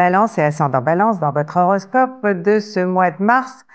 Balance et ascendant Balance dans votre horoscope de ce mois de mars.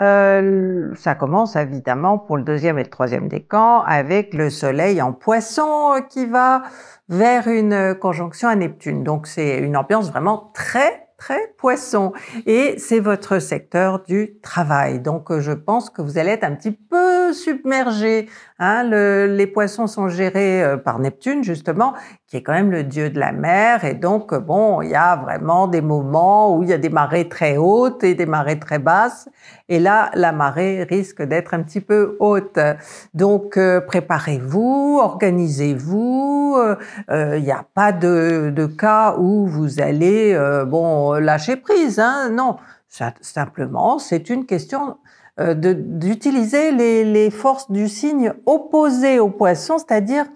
Euh, ça commence évidemment pour le deuxième et le troisième décan avec le soleil en poisson euh, qui va vers une conjonction à Neptune. Donc c'est une ambiance vraiment très très poisson et c'est votre secteur du travail. Donc euh, je pense que vous allez être un petit peu submergés. Hein. les poissons sont gérés euh, par Neptune, justement, qui est quand même le dieu de la mer. Et donc, euh, bon, il y a vraiment des moments où il y a des marées très hautes et des marées très basses. Et là, la marée risque d'être un petit peu haute. Donc, euh, préparez-vous, organisez-vous. Il n'y a pas de, cas où vous allez, bon, lâcher prise. Hein. non, simplement, c'est une question euh, d'utiliser les, forces du signe opposées au poisson, c'est-à-dire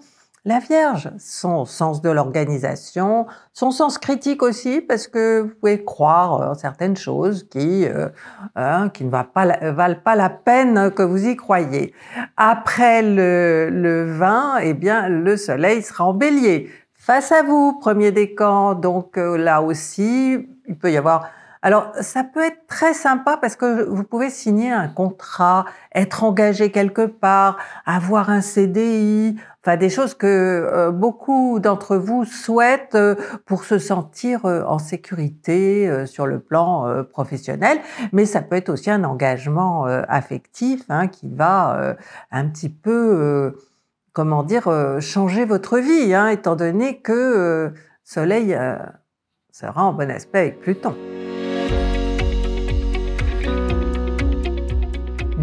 la Vierge, son sens de l'organisation, son sens critique aussi, parce que vous pouvez croire euh, certaines choses qui, euh, hein, qui ne valent pas, la, peine que vous y croyez. Après le, le vin, eh bien, le soleil sera en bélier. Face à vous, premier décan, donc là aussi, il peut y avoir alors, ça peut être très sympa parce que vous pouvez signer un contrat, être engagé quelque part, avoir un CDI, enfin des choses que euh, beaucoup d'entre vous souhaitent euh, pour se sentir euh, en sécurité sur le plan professionnel, mais ça peut être aussi un engagement affectif hein, qui va un petit peu, comment dire, changer votre vie, hein, étant donné que Soleil sera en bon aspect avec Pluton.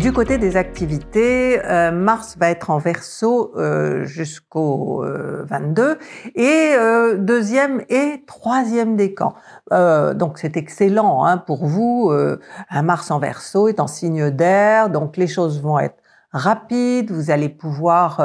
Du côté des activités, euh, Mars va être en verso euh, jusqu'au 22 euh, et deuxième et troisième décan. donc c'est excellent hein, pour vous. un Mars en verso est en signe d'air, donc les choses vont être rapides, vous allez pouvoir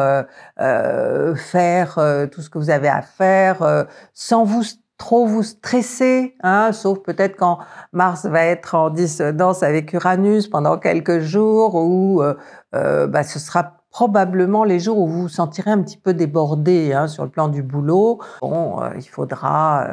faire tout ce que vous avez à faire sans vous trop vous stresser, hein, sauf peut-être quand Mars va être en dissonance avec Uranus pendant quelques jours, ou euh, euh, bah, ce sera probablement les jours où vous vous sentirez un petit peu débordé hein, sur le plan du boulot. Bon, euh, il faudra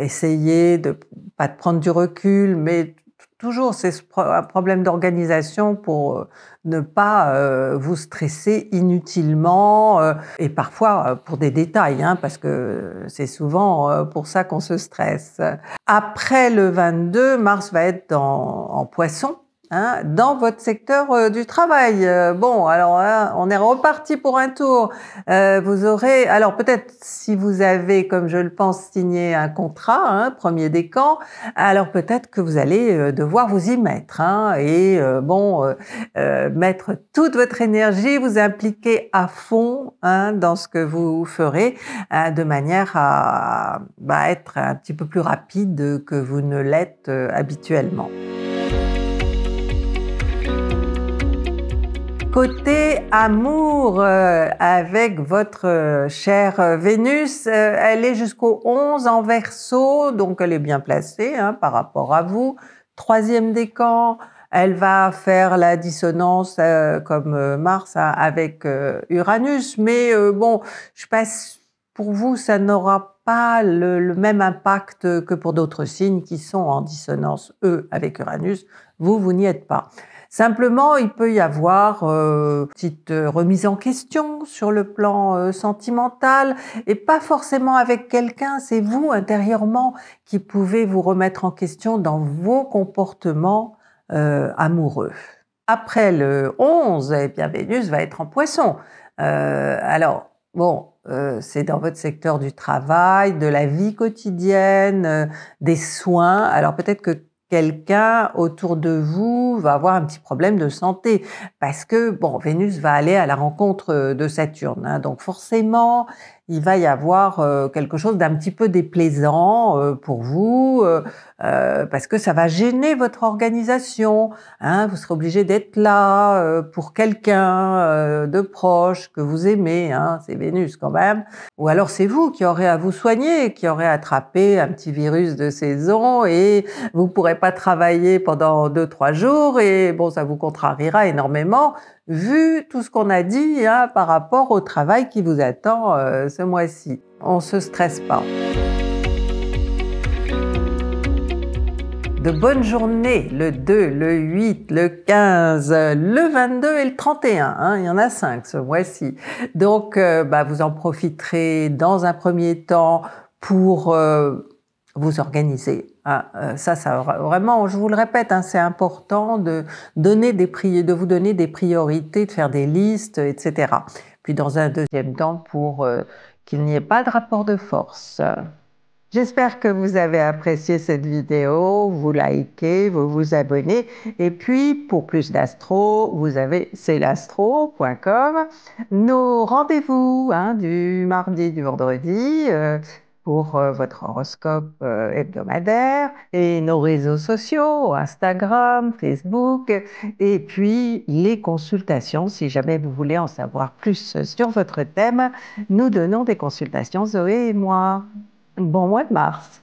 essayer de pas de prendre du recul, mais Toujours, c'est un problème d'organisation pour euh, ne pas euh, vous stresser inutilement euh, et parfois pour des détails, hein, parce que c'est souvent pour ça qu'on se stresse. Après le 22, Mars va être en, en poisson Hein, dans votre secteur euh, du travail. Euh, bon, alors hein, on est reparti pour un tour. Euh, vous aurez, alors peut-être si vous avez, comme je le pense, signé un contrat, hein, premier décan, alors peut-être que vous allez devoir vous y mettre hein, et bon mettre toute votre énergie, vous impliquer à fond dans ce que vous ferez, de manière à bah, être un petit peu plus rapide que vous ne l'êtes habituellement. Côté amour euh, avec votre euh, chère euh, Vénus, elle est jusqu'au 11 en verso, donc elle est bien placée hein, par rapport à vous. Troisième décan, elle va faire la dissonance comme Mars hein, avec Uranus, mais bon, je passe pour vous, ça n'aura pas le, même impact que pour d'autres signes qui sont en dissonance, eux, avec Uranus. Vous, vous n'y êtes pas. Simplement, il peut y avoir euh, petite euh, remise en question sur le plan euh, sentimental et pas forcément avec quelqu'un, c'est vous intérieurement qui pouvez vous remettre en question dans vos comportements euh, amoureux. Après le 11, eh bien Vénus va être en poisson. alors, bon, c'est dans votre secteur du travail, de la vie quotidienne, des soins. Alors peut-être que quelqu'un autour de vous va avoir un petit problème de santé parce que bon Vénus va aller à la rencontre euh, de Saturne hein. donc forcément il va y avoir euh, quelque chose d'un petit peu déplaisant euh, pour vous, euh, parce que ça va gêner votre organisation. Hein. vous serez obligé d'être là pour quelqu'un de proche que vous aimez, hein, c'est Vénus quand même. Ou alors c'est vous qui aurez à vous soigner, qui aurez attrapé un petit virus de saison et vous pourrez pas travailler pendant deux trois jours et bon ça vous contrariera énormément vu tout ce qu'on a dit hein, par rapport au travail qui vous attend ce mois-ci. On se stresse pas. de bonnes journées le 2, le 8, le 15, le 22 et le 31. Hein, il y en a 5 ce mois-ci. Donc, euh, bah, vous en profiterez dans un premier temps pour euh, vous organiser. Hein. Euh, ça, ça vraiment, je vous le répète, hein, c'est important de donner des pri de vous donner des priorités, de faire des listes, etc. Puis dans un deuxième temps pour n'y ait pas de rapport de force. J'espère que vous avez apprécié cette vidéo, vous likez, vous vous abonnez. Et puis, pour plus d'astro, vous avez l'astro.com Nos rendez-vous hein, du mardi, du vendredi. Euh, pour euh, votre horoscope euh, hebdomadaire et nos réseaux sociaux, Instagram, Facebook, et puis les consultations. Si jamais vous voulez en savoir plus sur votre thème, nous donnons des consultations, Zoé et moi. Bon mois de mars.